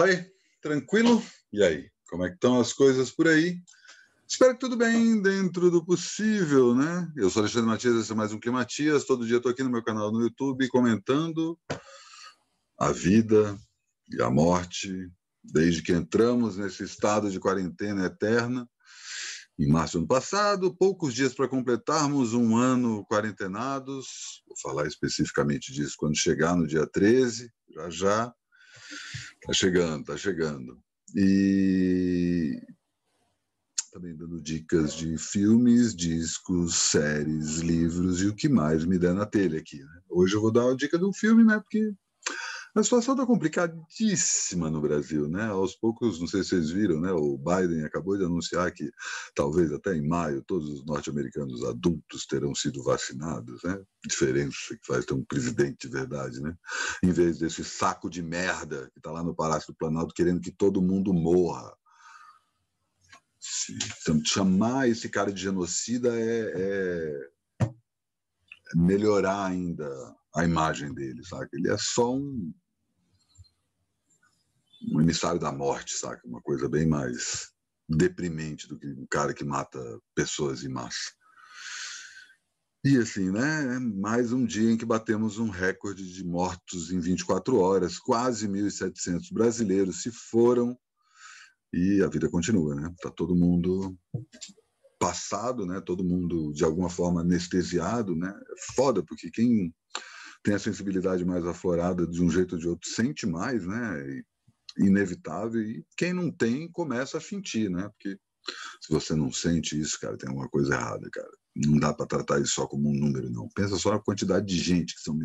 Oi, tranquilo? E aí, como é que estão as coisas por aí? Espero que tudo bem dentro do possível, né? Eu sou Alexandre Matias, esse é mais um Climatias. Todo dia estou aqui no meu canal no YouTube comentando a vida e a morte desde que entramos nesse estado de quarentena eterna em março do ano passado, poucos dias para completarmos um ano quarentenados. Vou falar especificamente disso quando chegar no dia 13, já já. Tá chegando, tá chegando. E também dando dicas de filmes, discos, séries, livros e o que mais me der na telha aqui. Né? Hoje eu vou dar a dica de um filme, né? Porque a situação está complicadíssima no Brasil, né? Aos poucos, não sei se vocês viram, né? O Biden acabou de anunciar que talvez até em maio todos os norte-americanos adultos terão sido vacinados, né? Diferença que faz ter um presidente de verdade, né? Em vez desse saco de merda que está lá no Palácio do Planalto querendo que todo mundo morra. Então, chamar esse cara de genocida é, é, é melhorar ainda a imagem dele, sabe? Ele é só um um emissário da morte, saca? Uma coisa bem mais deprimente do que um cara que mata pessoas em massa. E assim, né? É mais um dia em que batemos um recorde de mortos em 24 horas. Quase 1.700 brasileiros se foram e a vida continua, né? Tá todo mundo passado, né? Todo mundo de alguma forma anestesiado, né? É foda, porque quem tem a sensibilidade mais aflorada de um jeito ou de outro sente mais, né? E inevitável e quem não tem começa a fintir, né? Porque se você não sente isso, cara, tem alguma coisa errada, cara. Não dá para tratar isso só como um número, não. Pensa só na quantidade de gente, que são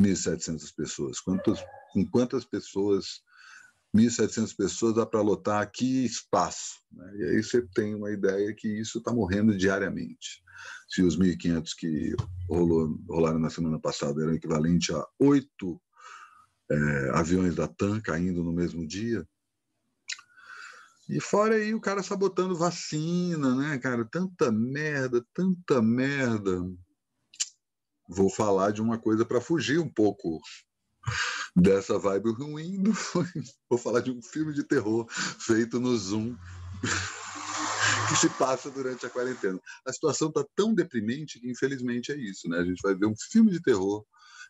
1.700 pessoas. Quantos, com quantas pessoas, 1.700 pessoas, dá para lotar aqui espaço? Né? E aí você tem uma ideia que isso está morrendo diariamente. Se os 1.500 que rolou, rolaram na semana passada eram equivalente a oito é, aviões da TAM caindo no mesmo dia. E fora aí o cara sabotando vacina, né, cara? Tanta merda, tanta merda. Vou falar de uma coisa para fugir um pouco dessa vibe ruim. Vou falar de um filme de terror feito no Zoom que se passa durante a quarentena. A situação está tão deprimente que, infelizmente, é isso, né? A gente vai ver um filme de terror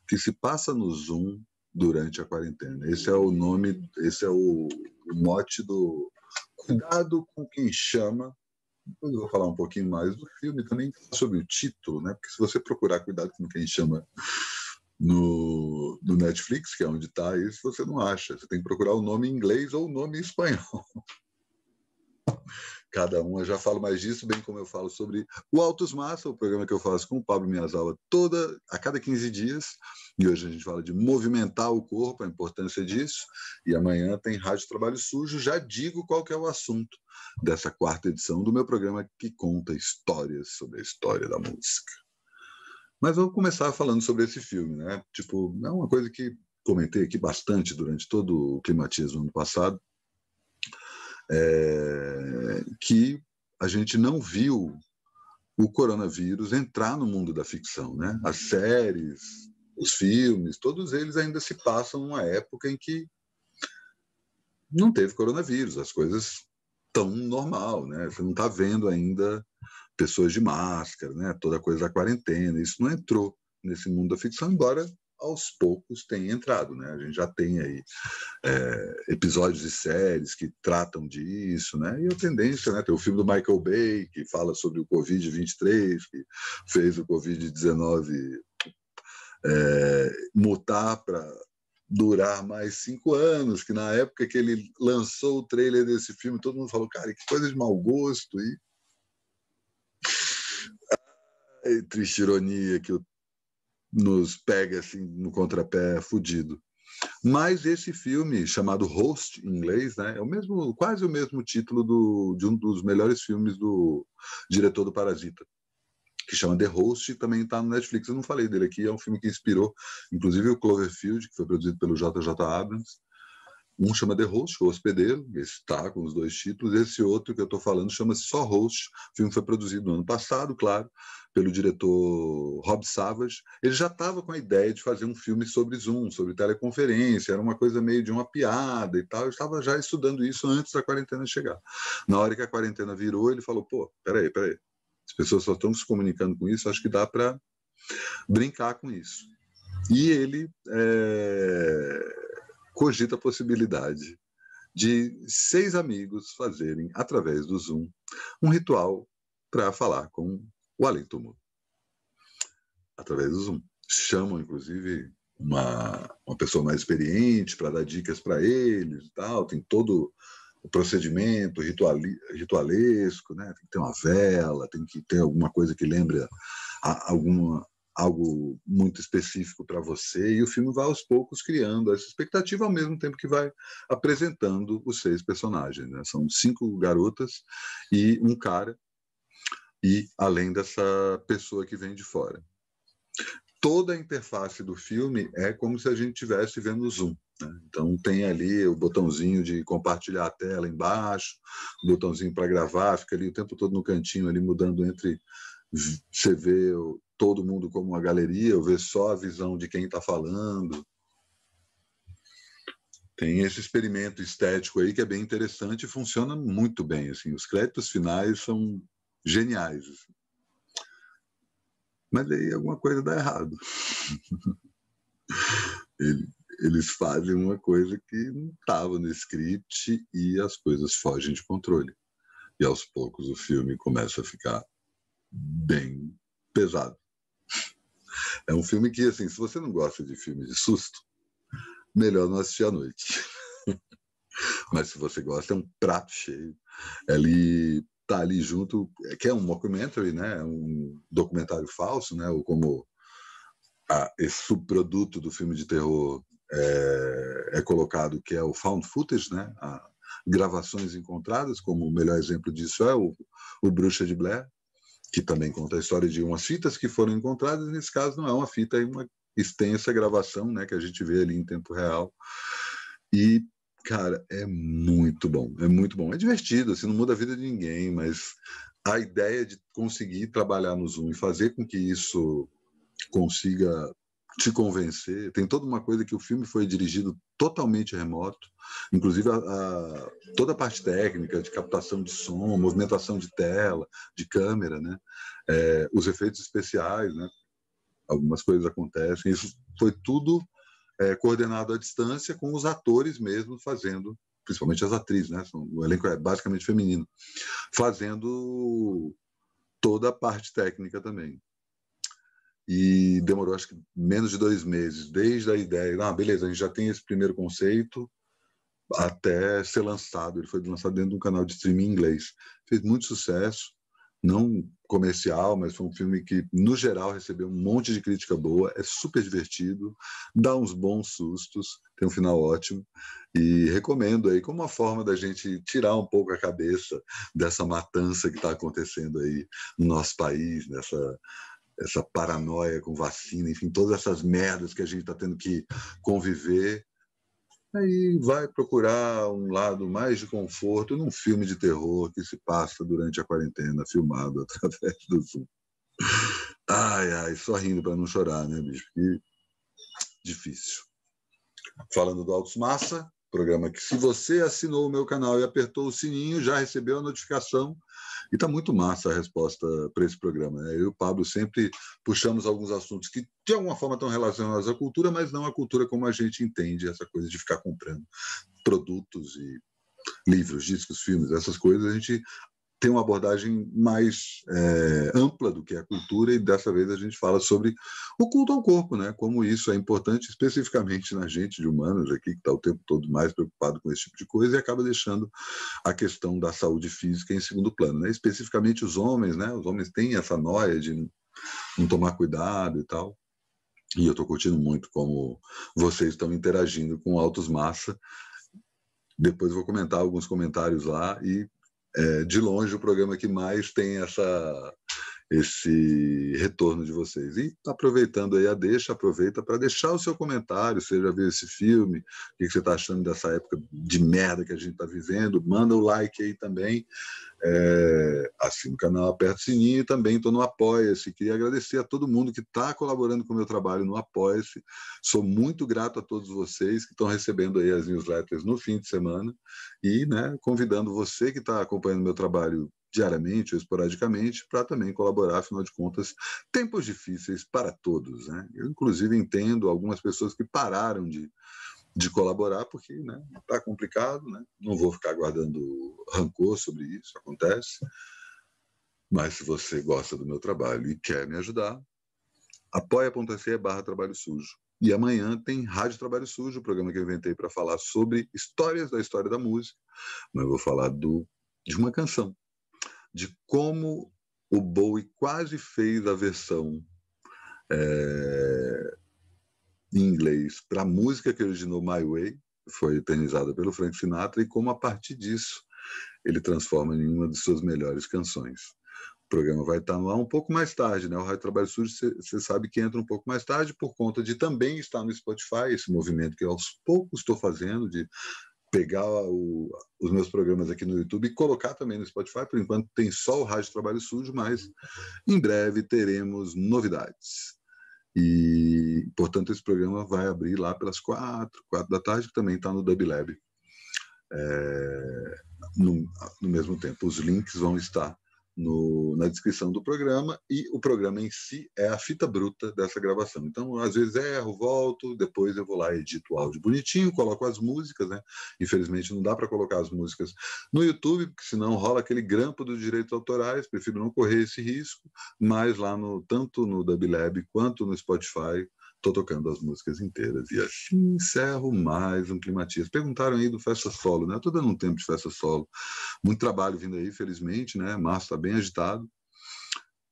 que se passa no Zoom durante a quarentena. Esse é o nome, esse é o mote do cuidado com quem chama. Depois eu vou falar um pouquinho mais do filme também sobre o título, né? Porque se você procurar cuidado com quem chama no, no Netflix, que é onde está isso, você não acha. Você tem que procurar o nome em inglês ou o nome em espanhol cada um. Eu já falo mais disso, bem como eu falo sobre o Autos Massa, o programa que eu faço com o Pablo Miyazawa toda, a cada 15 dias. E hoje a gente fala de movimentar o corpo, a importância disso. E amanhã tem Rádio Trabalho Sujo. Já digo qual que é o assunto dessa quarta edição do meu programa que conta histórias sobre a história da música. Mas vou começar falando sobre esse filme, né? Tipo, é uma coisa que comentei aqui bastante durante todo o climatismo ano passado, é, que a gente não viu o coronavírus entrar no mundo da ficção, né? As séries, os filmes, todos eles ainda se passam numa época em que não teve coronavírus, as coisas tão normal, né? Você não está vendo ainda pessoas de máscara, né? Toda coisa da quarentena, isso não entrou nesse mundo da ficção, embora aos poucos tem entrado. Né? A gente já tem aí é, episódios e séries que tratam disso, né? e a tendência, né? tem o filme do Michael Bay, que fala sobre o Covid-23, que fez o Covid-19 é, mutar para durar mais cinco anos, que na época que ele lançou o trailer desse filme, todo mundo falou, cara, que coisa de mau gosto, e triste ironia que o nos pega assim no contrapé fudido. Mas esse filme chamado Host em inglês, né, é o mesmo, quase o mesmo título do, de um dos melhores filmes do diretor do Parasita, que chama The Host, e também está no Netflix. Eu não falei dele aqui, é um filme que inspirou, inclusive o Cloverfield, que foi produzido pelo J.J. Abrams. Um chama The Host, o hospedeiro, está com os dois títulos. Esse outro que eu estou falando chama-se Só Host. O filme foi produzido no ano passado, claro, pelo diretor Rob Savage. Ele já estava com a ideia de fazer um filme sobre Zoom, sobre teleconferência. Era uma coisa meio de uma piada e tal. Eu estava já estudando isso antes da quarentena chegar. Na hora que a quarentena virou, ele falou: pô, peraí, peraí. As pessoas só estão se comunicando com isso. Acho que dá para brincar com isso. E ele. É cogita a possibilidade de seis amigos fazerem, através do Zoom, um ritual para falar com o além-túmulo. Através do Zoom. Chamam, inclusive, uma, uma pessoa mais experiente para dar dicas para eles e tal. Tem todo o procedimento rituali, ritualesco, né? Tem que ter uma vela, tem que ter alguma coisa que lembre a, alguma algo muito específico para você, e o filme vai aos poucos criando essa expectativa ao mesmo tempo que vai apresentando os seis personagens. Né? São cinco garotas e um cara, e além dessa pessoa que vem de fora. Toda a interface do filme é como se a gente estivesse vendo o Zoom. Né? Então tem ali o botãozinho de compartilhar a tela embaixo, o botãozinho para gravar, fica ali o tempo todo no cantinho ali mudando entre você vê todo mundo como uma galeria, eu vejo só a visão de quem está falando. Tem esse experimento estético aí que é bem interessante e funciona muito bem. Assim, os créditos finais são geniais. Assim. Mas aí alguma coisa dá errado. eles fazem uma coisa que não estava no script e as coisas fogem de controle. E aos poucos o filme começa a ficar bem pesado. É um filme que, assim, se você não gosta de filme de susto, melhor não assistir à noite. Mas se você gosta, é um prato cheio. Ele tá ali junto, é, que é um mockumentary, né? É um documentário falso, né? Ou como a, esse subproduto do filme de terror é, é, colocado, que é o found footage, né? A, gravações encontradas, como o melhor exemplo disso é o, o Bruxa de Blair, que também conta a história de umas fitas que foram encontradas. Nesse caso, não é uma fita, é uma extensa gravação, né, que a gente vê ali em tempo real. E, cara, é muito bom, é muito bom. É divertido, assim, não muda a vida de ninguém, mas a ideia de conseguir trabalhar no Zoom e fazer com que isso consiga te convencer. Tem toda uma coisa que o filme foi dirigido totalmente remoto, inclusive a, a, toda a parte técnica de captação de som, movimentação de tela, de câmera, né? É, os efeitos especiais, né? Algumas coisas acontecem. Isso foi tudo é, coordenado à distância com os atores mesmo fazendo, principalmente as atrizes, né? O elenco é basicamente feminino, fazendo toda a parte técnica também e demorou acho que menos de dois meses, desde a ideia, ah, beleza, a gente já tem esse primeiro conceito, até ser lançado. Ele foi lançado dentro de um canal de streaming inglês. Fez muito sucesso, não comercial, mas foi um filme que, no geral, recebeu um monte de crítica boa, é super divertido, dá uns bons sustos, tem um final ótimo, e recomendo aí como uma forma da gente tirar um pouco a cabeça dessa matança que está acontecendo aí no nosso país, nessa essa paranoia com vacina, enfim, todas essas merdas que a gente está tendo que conviver. Aí vai procurar um lado mais de conforto num filme de terror que se passa durante a quarentena, filmado através do Zoom. Ai, ai, só rindo para não chorar, né, bicho? Que difícil. Falando do Altos Massa, programa, que se você assinou o meu canal e apertou o sininho, já recebeu a notificação. E está muito massa a resposta para esse programa. Né? Eu e o Pablo sempre puxamos alguns assuntos que, de alguma forma, estão relacionados à cultura, mas não à cultura como a gente entende, essa coisa de ficar comprando produtos e livros, discos, filmes, essas coisas. A gente tem uma abordagem mais é, ampla do que a cultura e dessa vez a gente fala sobre o culto ao corpo, né? Como isso é importante especificamente na gente de humanos aqui que está o tempo todo mais preocupado com esse tipo de coisa e acaba deixando a questão da saúde física em segundo plano, né? Especificamente os homens, né? Os homens têm essa noia de não tomar cuidado e tal. E eu estou curtindo muito como vocês estão interagindo com altos Autos Massa. Depois vou comentar alguns comentários lá e é, de longe o programa que mais tem essa esse retorno de vocês. E tá aproveitando aí a deixa, aproveita para deixar o seu comentário, se você já viu esse filme, o que você está achando dessa época de merda que a gente está vivendo, manda o like aí também, é, assina o canal, aperta o sininho e também estou no Apoia-se. Queria agradecer a todo mundo que está colaborando com o meu trabalho no Apoia-se. Sou muito grato a todos vocês que estão recebendo aí as newsletters no fim de semana e né, convidando você que está acompanhando meu trabalho diariamente ou esporadicamente para também colaborar, afinal de contas, tempos difíceis para todos. Né? Eu, inclusive, entendo algumas pessoas que pararam de, de colaborar, porque né, tá complicado, né? não vou ficar guardando rancor sobre isso, acontece. Mas se você gosta do meu trabalho e quer me ajudar, apoia.se barra trabalho sujo. E amanhã tem Rádio Trabalho Sujo, o programa que eu inventei para falar sobre histórias da história da música. Mas eu vou falar do, de uma canção, de como o Bowie quase fez a versão é, em inglês para a música que originou My Way, foi eternizada pelo Frank Sinatra, e como a partir disso ele transforma em uma de suas melhores canções. O programa vai estar tá no ar um pouco mais tarde, né? O Rádio Trabalho Sujo, você sabe que entra um pouco mais tarde por conta de também estar no Spotify, esse movimento que eu, aos poucos estou fazendo de pegar o, os meus programas aqui no YouTube e colocar também no Spotify. Por enquanto tem só o Rádio Trabalho Sujo, mas em breve teremos novidades. E, portanto, esse programa vai abrir lá pelas quatro, quatro da tarde, que também está no DubLab. É, no, no mesmo tempo, os links vão estar no, na descrição do programa e o programa em si é a fita bruta dessa gravação. Então, às vezes erro, volto, depois eu vou lá, edito o áudio bonitinho, coloco as músicas, né? Infelizmente não dá para colocar as músicas no YouTube, porque senão rola aquele grampo dos direitos autorais, prefiro não correr esse risco, mas lá no tanto no Dublab quanto no Spotify, Estou tocando as músicas inteiras. E assim hum. encerro mais um Climatias. Perguntaram aí do Festa Solo, né? Estou dando um tempo de Festa Solo. Muito trabalho vindo aí, felizmente, né? Março está bem agitado.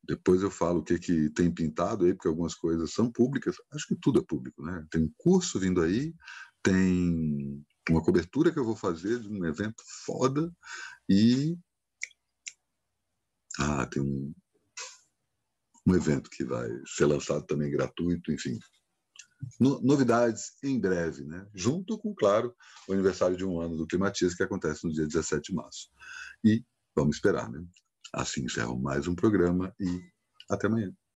Depois eu falo o que, que tem pintado aí, porque algumas coisas são públicas. Acho que tudo é público, né? Tem um curso vindo aí, tem uma cobertura que eu vou fazer de um evento foda e. Ah, tem um, um evento que vai ser lançado também gratuito, enfim. No, novidades em breve, né? junto com, claro, o aniversário de um ano do Climatismo, que acontece no dia 17 de março. E vamos esperar, né? Assim encerro mais um programa e até amanhã.